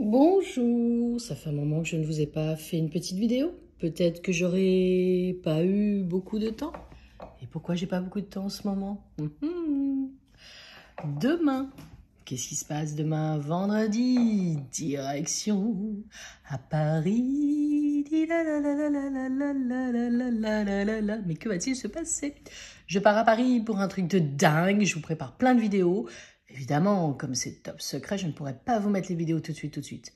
Bonjour, ça fait un moment que je ne vous ai pas fait une petite vidéo. Peut-être que j'aurais pas eu beaucoup de temps. Et pourquoi j'ai pas beaucoup de temps en ce moment Demain, qu'est-ce qui se passe demain Vendredi, direction à Paris. Mais que va-t-il se passer Je pars à Paris pour un truc de dingue, je vous prépare plein de vidéos. Évidemment, comme c'est top secret, je ne pourrai pas vous mettre les vidéos tout de suite, tout de suite.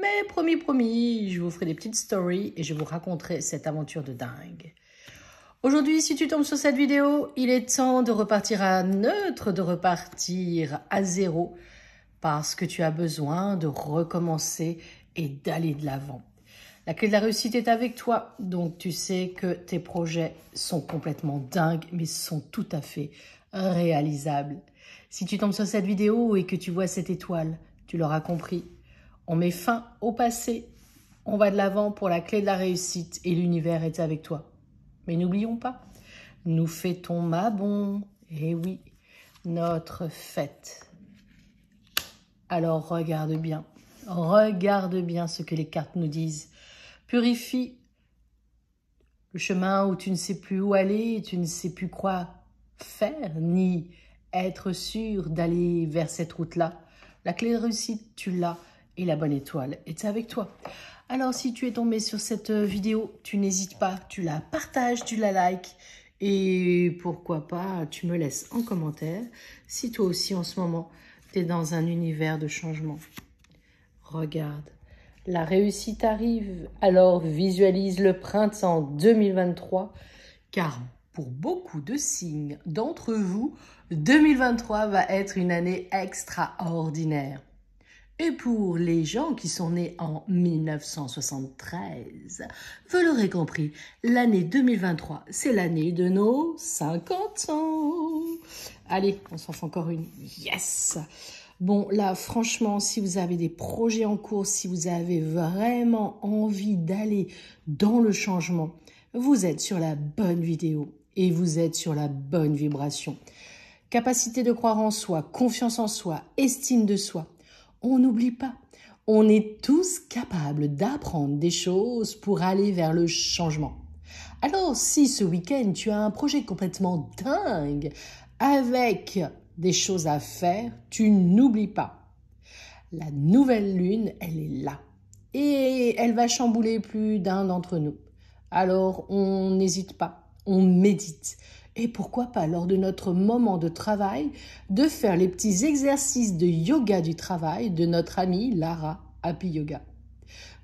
Mais promis, promis, je vous ferai des petites stories et je vous raconterai cette aventure de dingue. Aujourd'hui, si tu tombes sur cette vidéo, il est temps de repartir à neutre, de repartir à zéro, parce que tu as besoin de recommencer et d'aller de l'avant. La clé de la réussite est avec toi, donc tu sais que tes projets sont complètement dingues, mais sont tout à fait réalisables. Si tu tombes sur cette vidéo et que tu vois cette étoile, tu l'auras compris. On met fin au passé. On va de l'avant pour la clé de la réussite et l'univers est avec toi. Mais n'oublions pas, nous fêtons bon, et eh oui, notre fête. Alors regarde bien, regarde bien ce que les cartes nous disent. Purifie le chemin où tu ne sais plus où aller, tu ne sais plus quoi faire, ni être sûr d'aller vers cette route-là. La clé de réussite, tu l'as et la bonne étoile est avec toi. Alors si tu es tombé sur cette euh, vidéo, tu n'hésites pas, tu la partages, tu la likes et pourquoi pas, tu me laisses en commentaire si toi aussi en ce moment, tu es dans un univers de changement. Regarde, la réussite arrive, alors visualise le printemps 2023 car pour beaucoup de signes d'entre vous, 2023 va être une année extraordinaire. Et pour les gens qui sont nés en 1973, vous l'aurez compris, l'année 2023, c'est l'année de nos 50 ans. Allez, on s'en fait encore une. Yes Bon, là, franchement, si vous avez des projets en cours, si vous avez vraiment envie d'aller dans le changement, vous êtes sur la bonne vidéo et vous êtes sur la bonne vibration. Capacité de croire en soi, confiance en soi, estime de soi. On n'oublie pas, on est tous capables d'apprendre des choses pour aller vers le changement. Alors si ce week-end tu as un projet complètement dingue avec des choses à faire, tu n'oublies pas. La nouvelle lune, elle est là. Et elle va chambouler plus d'un d'entre nous. Alors on n'hésite pas on médite. Et pourquoi pas, lors de notre moment de travail, de faire les petits exercices de yoga du travail de notre amie Lara Happy Yoga.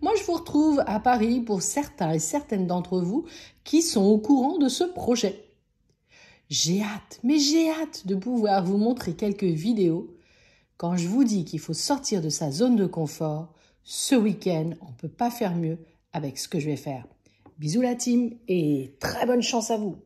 Moi, je vous retrouve à Paris pour certains et certaines d'entre vous qui sont au courant de ce projet. J'ai hâte, mais j'ai hâte de pouvoir vous montrer quelques vidéos. Quand je vous dis qu'il faut sortir de sa zone de confort, ce week-end, on ne peut pas faire mieux avec ce que je vais faire. Bisous la team et très bonne chance à vous